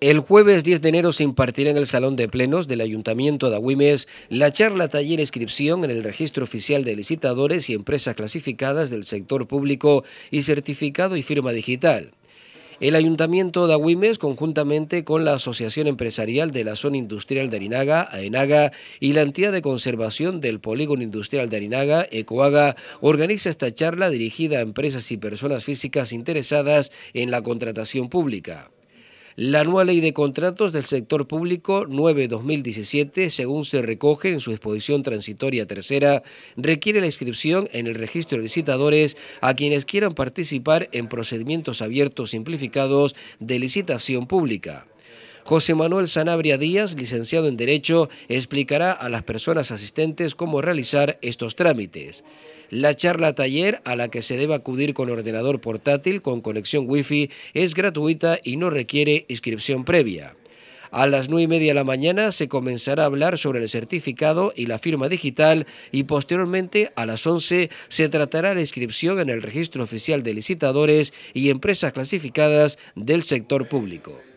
El jueves 10 de enero se impartirá en el Salón de Plenos del Ayuntamiento de Agüimes la charla taller inscripción en el Registro Oficial de Licitadores y Empresas Clasificadas del Sector Público y Certificado y Firma Digital. El Ayuntamiento de Agüimes, conjuntamente con la Asociación Empresarial de la Zona Industrial de Arinaga, AENAGA, y la Entidad de Conservación del Polígono Industrial de Arinaga, ECOAGA, organiza esta charla dirigida a empresas y personas físicas interesadas en la contratación pública la nueva ley de contratos del sector público 9-2017, según se recoge en su exposición transitoria tercera, requiere la inscripción en el registro de visitadores a quienes quieran participar en procedimientos abiertos simplificados de licitación pública. José Manuel Sanabria Díaz, licenciado en Derecho, explicará a las personas asistentes cómo realizar estos trámites. La charla taller a la que se debe acudir con ordenador portátil con conexión Wi-Fi es gratuita y no requiere inscripción previa. A las 9 y media de la mañana se comenzará a hablar sobre el certificado y la firma digital y posteriormente a las 11 se tratará la inscripción en el registro oficial de licitadores y empresas clasificadas del sector público.